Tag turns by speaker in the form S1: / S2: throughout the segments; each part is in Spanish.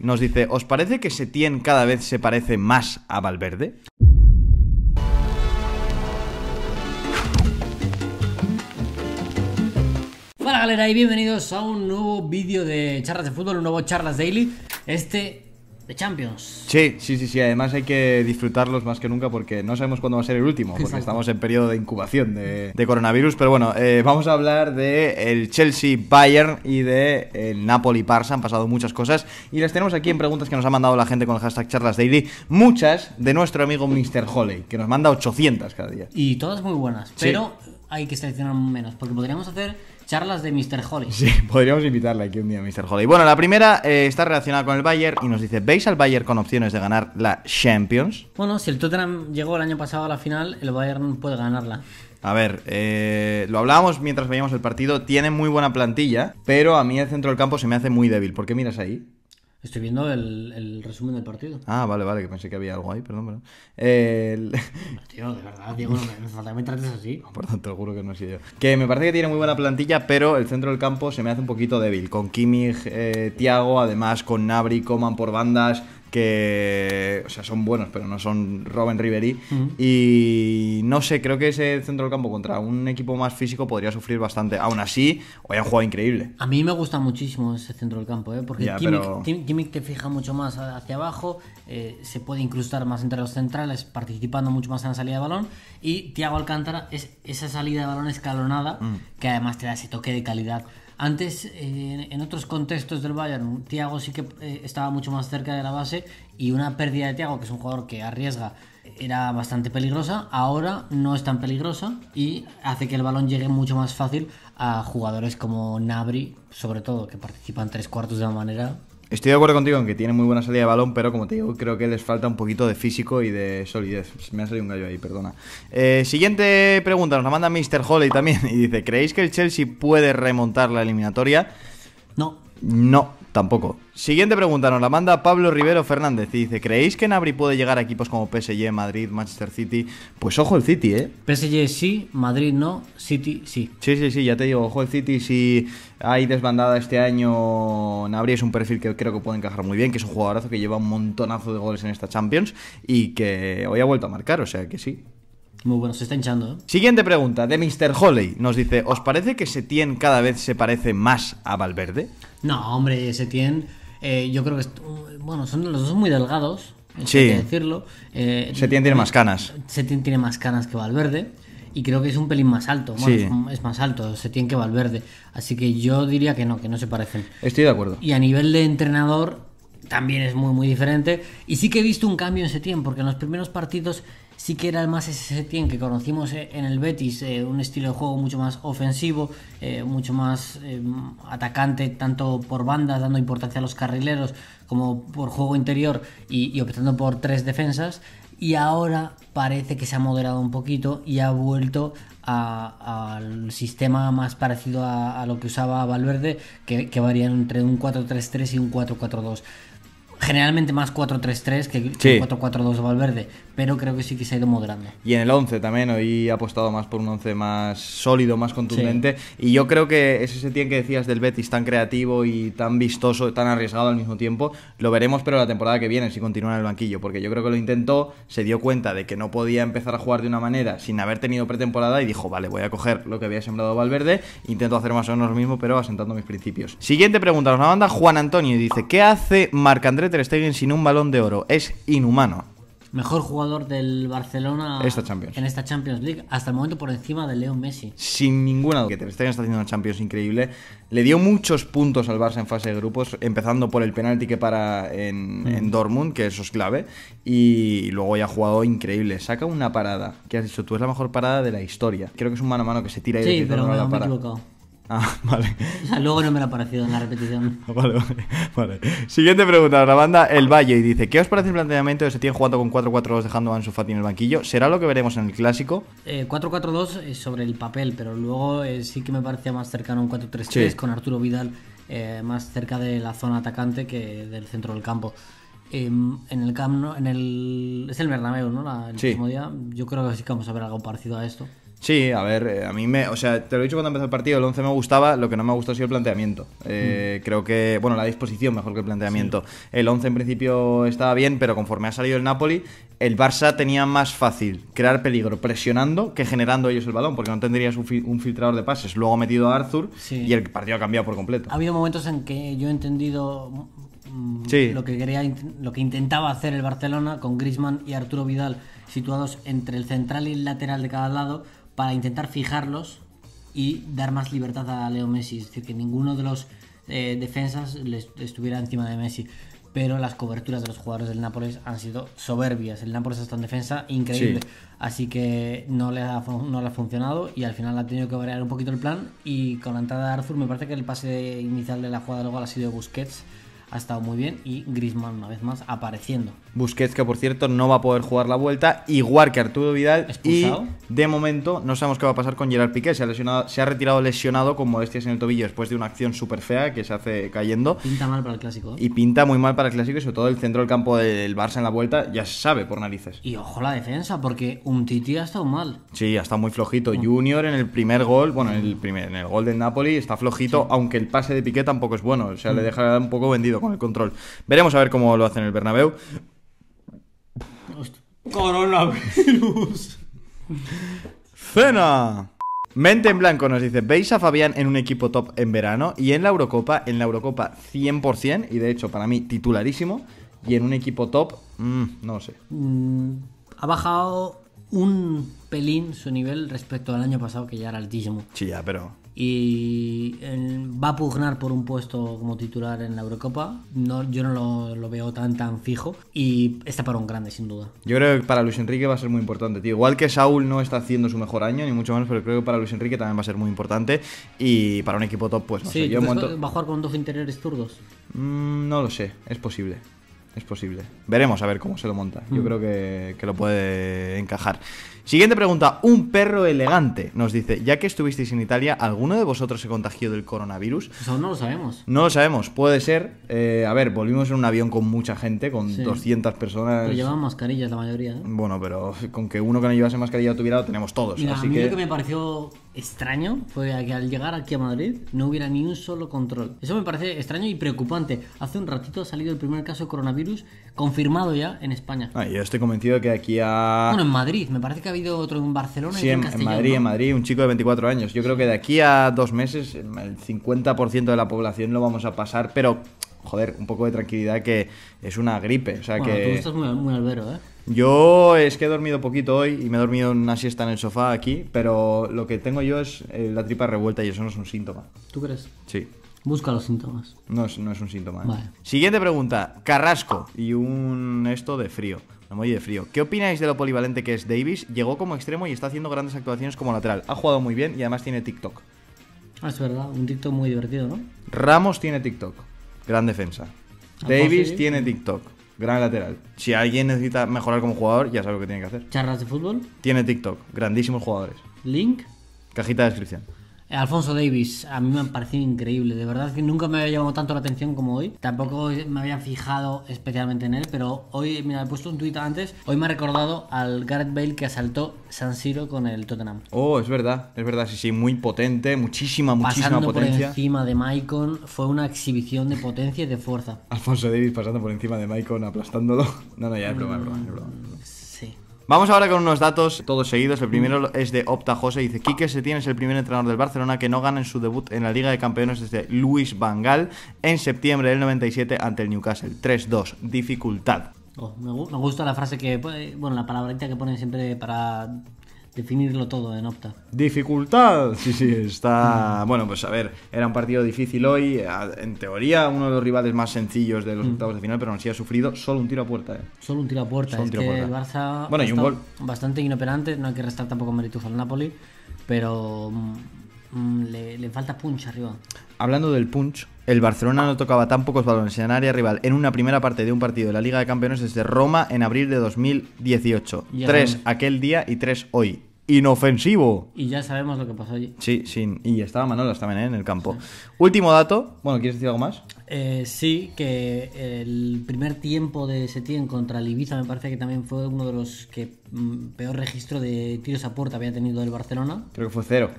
S1: nos dice, ¿os parece que Setien cada vez se parece más a Valverde?
S2: Hola galera y bienvenidos a un nuevo vídeo de charlas de fútbol, un nuevo charlas daily. Este de Champions.
S1: Sí, sí, sí, sí. Además hay que disfrutarlos más que nunca porque no sabemos cuándo va a ser el último, porque estamos en periodo de incubación de, coronavirus. Pero bueno, eh, vamos a hablar de el Chelsea Bayern y de el Napoli parsa Han pasado muchas cosas y las tenemos aquí en preguntas que nos ha mandado la gente con el hashtag Charlas Daily. Muchas de nuestro amigo Mr. Holley, que nos manda 800 cada día. Y
S2: todas muy buenas, pero hay que seleccionar menos, porque podríamos hacer Charlas de Mr. Holly. Sí,
S1: podríamos invitarle aquí un día, Mr. Holly. Bueno, la primera eh, está relacionada con el Bayern y nos dice: ¿Veis al Bayern con opciones de ganar la Champions?
S2: Bueno, si el Tottenham llegó el año pasado a la final, el Bayern puede ganarla.
S1: A ver, eh, lo hablábamos mientras veíamos el partido. Tiene muy buena plantilla, pero a mí el centro del campo se me hace muy débil. ¿Por qué miras ahí? Estoy viendo el,
S2: resumen del partido.
S1: Ah, vale, vale, que pensé que había algo ahí, perdón, perdón. Tío, de verdad, Diego, no me, me falta así. Por tanto, juro que no he sido yo. Que me parece que tiene muy buena plantilla, pero el centro del campo se me hace un poquito débil. Con Kimmich, eh, Tiago, además con Nabri, Coman por bandas, que o sea, son buenos, pero no son Robin Ribery. Y no sé, creo que ese centro del campo contra un equipo más físico podría sufrir bastante. Aún así, hoy han jugado increíble.
S2: A mí me gusta muchísimo ese centro del campo, ¿eh? porque tiene Kimmich, te fija mucho más hacia abajo, eh, se puede incrustar más entre los centrales, participando mucho más en la salida de balón. Y Thiago Alcántara es esa salida de balón escalonada mm. que además te da ese toque de calidad antes, eh, en otros contextos del Bayern, Thiago sí que eh, estaba mucho más cerca de la base y una pérdida de Thiago, que es un jugador que arriesga, era bastante peligrosa. Ahora no es tan peligrosa y hace que el balón llegue mucho más fácil a jugadores como Nabri, sobre todo, que participan tres cuartos de la manera
S1: Estoy de acuerdo contigo en que tiene muy buena salida de balón, pero como te digo, creo que les falta un poquito de físico y de solidez. Me ha salido un gallo ahí, perdona. Eh, siguiente pregunta, nos la manda Mr. Holly también y dice, ¿creéis que el Chelsea puede remontar la eliminatoria? No. No, Tampoco. Siguiente pregunta, nos la manda Pablo Rivero Fernández y dice, ¿creéis que Nabri puede llegar a equipos como PSG, Madrid, Manchester City? Pues ojo el City, ¿eh? PSG sí, Madrid no, City sí. Sí, sí, sí, ya te digo, ojo el City, si hay desbandada este año, Nabri es un perfil que creo que puede encajar muy bien, que es un jugadorazo que lleva un montonazo de goles en esta Champions y que hoy ha vuelto a marcar, o sea que sí, muy bueno, se está hinchando. ¿eh? Siguiente pregunta de Mr. Holley. Nos dice, ¿os parece que Setién cada vez se parece más a Valverde?
S2: No, hombre, Setien, eh, yo creo que. Bueno, son los dos muy delgados. Sí. que decirlo. Eh, Setien tiene más canas. Setien tiene más canas que Valverde. Y creo que es un pelín más alto. Bueno, es más alto, Setien que Valverde. Así que yo diría que no, que no se parecen.
S1: Estoy de acuerdo. Y
S2: a nivel de entrenador, también es muy, muy diferente. Y sí que he visto un cambio en ese tiempo porque en los primeros partidos sí que era más ese Setién que conocimos eh, en el Betis, eh, un estilo de juego mucho más ofensivo, eh, mucho más atacante, tanto por bandas, dando importancia a los carrileros, como por juego interior y, y optando por tres defensas. Y ahora parece que se ha moderado un poquito y ha vuelto al sistema más parecido a, lo que usaba Valverde, que, que varían entre un 4-3-3 y un 4-4-2 generalmente más 4-3-3 que, 4-4-2 de Valverde, pero creo que sí que se ha ido moderando.
S1: Y en el 11 también, hoy he apostado más por un 11 más sólido, más contundente, y yo creo que ese Setién que decías del Betis tan creativo y tan vistoso, tan arriesgado al mismo tiempo, lo veremos pero la temporada que viene si continúa en el banquillo, porque yo creo que lo intentó, se dio cuenta de que no podía empezar a jugar de una manera sin haber tenido pretemporada y dijo, vale, voy a coger lo que había sembrado Valverde, intento hacer más o menos lo mismo, pero asentando mis principios. Siguiente pregunta, nos la manda Juan Antonio y dice, ¿qué hace Marc Andrés sin un balón de oro. Es inhumano.
S2: Mejor jugador del Barcelona
S1: en
S2: esta Champions League, hasta el momento por encima de Leo Messi.
S1: Sin ninguna duda, que Ter está haciendo una Champions increíble. Le dio muchos puntos al Barça en fase de grupos, empezando por el penalti que para mm. en, Dortmund, que eso es clave, y luego ya ha jugado increíble. Saca una parada, que has dicho tú, es la mejor parada de la historia. Creo que es un mano a mano que se tira y... Sí, pero me, he Ah, vale.
S2: luego no me lo ha parecido en la repetición. vale,
S1: vale, Siguiente pregunta la banda El Valle y dice, ¿qué os parece el planteamiento de Ese Setién jugando con 4-4-2 dejando a Ansu Fati en el banquillo? ¿Será lo que veremos en el clásico?
S2: Eh, 4-4-2 sobre el papel, pero luego eh, sí que me parecía más cercano un 4-3-3 con Arturo Vidal eh, más cerca de la zona atacante que del centro del campo. Em, en el Camp, en el es el Bernabéu, ¿no? el mismo día. Yo creo que sí que vamos a ver algo parecido a esto.
S1: Sí, a ver, eh, a mí me. O sea, te lo he dicho cuando empezó el partido, el 11 me gustaba, lo que no me ha gustado ha sido el planteamiento. Eh, creo que. Bueno, la disposición mejor que el planteamiento. El 11 en principio estaba bien, pero conforme ha salido el Napoli, el Barça tenía más fácil crear peligro presionando que generando ellos el balón, porque no tendrías un, filtrador de pases. Luego ha metido a Arthur y el partido ha cambiado por completo. Ha
S2: habido momentos en que yo he entendido. Mm, lo que, quería, lo que intentaba hacer el Barcelona con Grisman y Arturo Vidal situados entre el central y el lateral de cada lado, para intentar fijarlos y dar más libertad a Leo Messi. Es decir, que ninguno de los eh, defensas les, estuviera encima de Messi. Pero las coberturas de los jugadores del Nápoles han sido soberbias. El Nápoles está en defensa increíble. Así que no le, ha, funcionado y al final ha tenido que variar un poquito el plan. Y con la entrada de Arthur, me parece que el pase inicial de la jugada del ha sido de Busquets ha estado muy bien y Grisman
S1: una vez más apareciendo. Busquets que por cierto no va a poder jugar la vuelta, igual que Arturo Vidal y de momento no sabemos qué va a pasar con Gerard Piqué, se ha, lesionado, se ha retirado lesionado con molestias en el tobillo después de una acción súper fea que se hace cayendo. Pinta
S2: mal para el clásico. ¿eh? Y
S1: pinta muy mal para el clásico sobre todo el centro del campo del Barça en la vuelta ya se sabe por narices.
S2: Y ojo la defensa porque un Titi ha estado mal.
S1: Sí, ha estado muy flojito. Mm. Junior en el primer gol, bueno, en el mm. primer en el gol del Napoli está flojito, aunque el pase de Piqué tampoco es bueno, o sea, le mm. deja un poco vendido con el control. Veremos a ver cómo lo hacen el Bernabéu.
S2: Coronavirus.
S1: Cena. Mente en blanco nos dice, ¿veis a Fabián en un equipo top en verano? Y en la Eurocopa, en la Eurocopa 100%, y de hecho para mí titularísimo, y en un equipo top, mm, no sé.
S2: Mm, ha bajado un pelín su nivel respecto al año pasado, que ya era altísimo. Sí, ya, pero y va a pugnar por un puesto como titular en la Eurocopa. No, yo no lo, veo tan tan fijo y está para un grande sin duda.
S1: Yo creo que para Luis Enrique va a ser muy importante, tío. Igual que Saúl no está haciendo su mejor año ni mucho menos, pero creo que para Luis Enrique también va a ser muy importante y para un equipo top pues no sé. Yo va
S2: a jugar con dos interiores zurdos.
S1: Mm, no lo sé, es posible. Es posible. Veremos a ver cómo se lo monta. Yo mm. creo que, que lo puede encajar. Siguiente pregunta, un perro elegante nos dice, ya que estuvisteis en Italia, ¿alguno de vosotros se contagió del coronavirus? Pues no lo sabemos. No lo sabemos, puede ser. Eh, a ver, volvimos en un avión con mucha gente, con 200 personas. Pero llevaban
S2: mascarillas la mayoría.
S1: Bueno, pero con que uno que no llevase mascarilla tuviera, lo tenemos todos. a mí que... lo que me
S2: pareció extraño fue que al llegar aquí a Madrid no hubiera ni un solo control. Eso me parece extraño y preocupante. Hace un ratito ha salido el primer caso de coronavirus confirmado ya en España.
S1: Ah, yo estoy convencido que aquí a... Bueno, en
S2: Madrid, me parece que ha habido otro en Barcelona. Sí, y en, Madrid, en
S1: Madrid, un chico de 24 años. Yo creo que de aquí a dos meses el 50% de la población lo vamos a pasar, pero joder, un poco de tranquilidad que es una gripe. O sea bueno, que... Tú estás muy, muy albero, ¿eh? Yo es que he dormido poquito hoy y me he dormido una siesta en el sofá aquí, pero lo que tengo yo es eh, la tripa revuelta y eso no es un síntoma. ¿Tú crees? Sí. Busca los síntomas. No es, un síntoma. ¿eh? Siguiente pregunta. Carrasco y un esto de frío. Una de frío. ¿Qué opináis de lo polivalente que es Davis? Llegó como extremo y está haciendo grandes actuaciones como lateral. Ha jugado muy bien y además tiene TikTok.
S2: Ah, es verdad. Un TikTok muy divertido, ¿no?
S1: Ramos tiene TikTok. Gran defensa. Ah, pues Davis tiene TikTok. Gran lateral. Si alguien necesita mejorar como jugador, ya sabe lo que tiene que hacer.
S2: ¿Charlas de fútbol?
S1: Tiene TikTok. Grandísimos jugadores. ¿Link? Cajita de descripción.
S2: Alfonso Davis, a mí me ha parecido increíble, de verdad que nunca me había llamado tanto la atención como hoy, tampoco me había fijado especialmente en él, pero hoy, mira, he puesto un tuit antes, hoy me ha recordado al Gareth Bale que asaltó San Siro con el Tottenham.
S1: Oh, es verdad, es verdad, sí, sí, muy potente, muchísima, muchísima pasando por encima
S2: de Maicon, fue una exhibición de potencia y de fuerza.
S1: Alfonso Davis pasando por encima de Maicon, aplastándolo. No, no, ya es broma, es broma, es broma. Vamos ahora con unos datos todos seguidos. El mm. primero es de Opta José. Dice: Quique tiene es el primer entrenador del Barcelona que no gana en su debut en la Liga de Campeones desde Luis Vangal en septiembre del 97 ante el Newcastle. 3-2. Dificultad.
S2: Oh, me, gusta la frase que, pues, bueno, la palabrita que ponen siempre para definirlo todo en Opta.
S1: Dificultad, sí, sí, está... bueno, pues a ver, era un partido difícil hoy, en teoría uno de los rivales más sencillos de los mm. octavos de final, pero aún así ha sufrido solo un tiro a puerta. ¿eh? Solo un tiro a puerta, Barça bueno, y un gol.
S2: bastante inoperante, no hay que restar tampoco méritos al Napoli, pero mm, mm, le falta punch arriba.
S1: Hablando del punch, el Barcelona no tocaba tan pocos balones en área rival en una primera parte de un partido de la Liga de Campeones desde Roma en abril de 2018. tres aquel día y tres hoy. Inofensivo. Y ya
S2: sabemos lo que pasó allí.
S1: Sí, sí. Y estaba Manolas también ¿eh? en el campo. Último dato. Bueno, ¿quieres decir algo más?
S2: Eh, sí, que el primer tiempo de Setién contra el me parece que también fue uno de los que mm, peor registro de tiros a puerta había tenido el Barcelona.
S1: Creo que fue cero.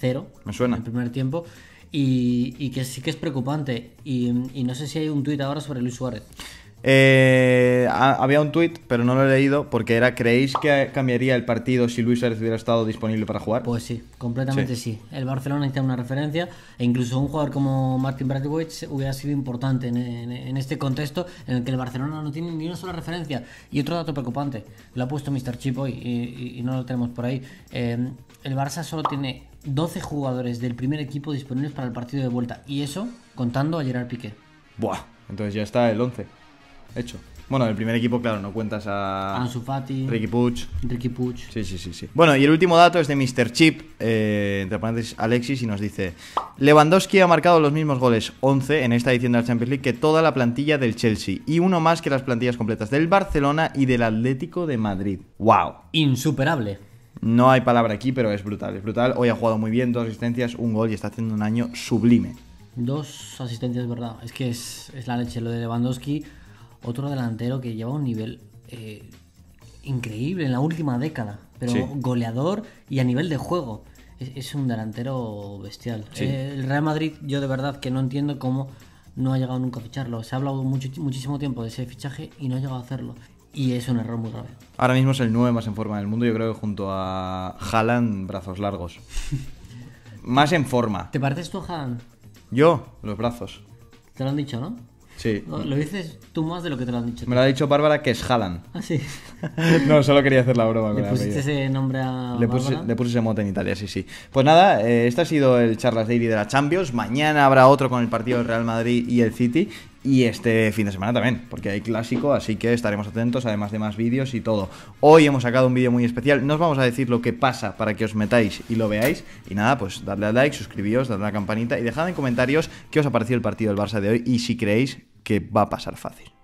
S1: Cero. Me suena. El primer tiempo
S2: y, que sí que es preocupante. Y, y no sé si hay un tuit ahora sobre Luis Suárez.
S1: Eh, había un tuit, pero no lo he leído, porque era, ¿creéis que cambiaría el partido si Luis Suárez hubiera estado disponible para jugar? Pues sí, completamente sí.
S2: El Barcelona necesita una referencia, e incluso un jugador como Martin Bradwich hubiera sido importante en, este contexto en el que el Barcelona no tiene ni una sola referencia. Y otro dato preocupante, lo ha puesto Mr. Chip hoy y, no lo tenemos por ahí. Eh, el Barça solo tiene 12 jugadores del primer equipo disponibles para el partido de vuelta, y eso contando a Gerard Piqué.
S1: Buah, entonces ya está el 11 hecho. Bueno, el primer equipo, claro, no cuentas a. Ansu Fati. Ricky Puch. Ricky Puig Sí, sí, sí, Bueno, y el último dato es de Mr. Chip, eh, entre paréntesis Alexis, y nos dice: Lewandowski ha marcado los mismos goles, 11 en esta edición de la Champions League, que toda la plantilla del Chelsea, y uno más que las plantillas completas del Barcelona y del Atlético de Madrid. ¡Wow!
S2: Insuperable.
S1: No hay palabra aquí, pero es brutal, es brutal. Hoy ha jugado muy bien, dos asistencias, un gol y está haciendo un año sublime.
S2: Dos asistencias, ¿verdad? Es que es, es la leche lo de Lewandowski otro delantero que lleva un nivel eh, increíble en la última década, pero goleador y a nivel de juego. Es, un delantero bestial. Eh, el Real Madrid, yo de verdad que no entiendo cómo no ha llegado nunca a ficharlo. Se ha hablado muchísimo tiempo de ese fichaje y no ha llegado a hacerlo. Y es un error muy grave.
S1: Ahora mismo es el 9 más en forma del mundo, yo creo que junto a Haaland, brazos largos. más en forma.
S2: ¿Te pareces tú a Haaland?
S1: Yo, los brazos.
S2: Te lo han dicho, ¿no? Lo dices tú más de lo que te
S1: lo han dicho. Me lo ha dicho Bárbara que es Haaland. Ah, sí. no, solo quería hacer la broma. Con ¿Le pusiste ese nombre a le puse, le puse ese mote en Italia, sí, sí. Pues nada, eh, este ha sido el Charlas Daily de la Champions. Mañana habrá otro con el partido del Real Madrid y el City. Y este fin de semana también, porque hay clásico, así que estaremos atentos, además de más vídeos y todo. Hoy hemos sacado un vídeo muy especial, no os vamos a decir lo que pasa para que os metáis y lo veáis. Y nada, pues dadle a like, suscribíos, dadle a la campanita y dejad en comentarios qué os ha parecido el partido del Barça de hoy y si creéis que va a pasar fácil.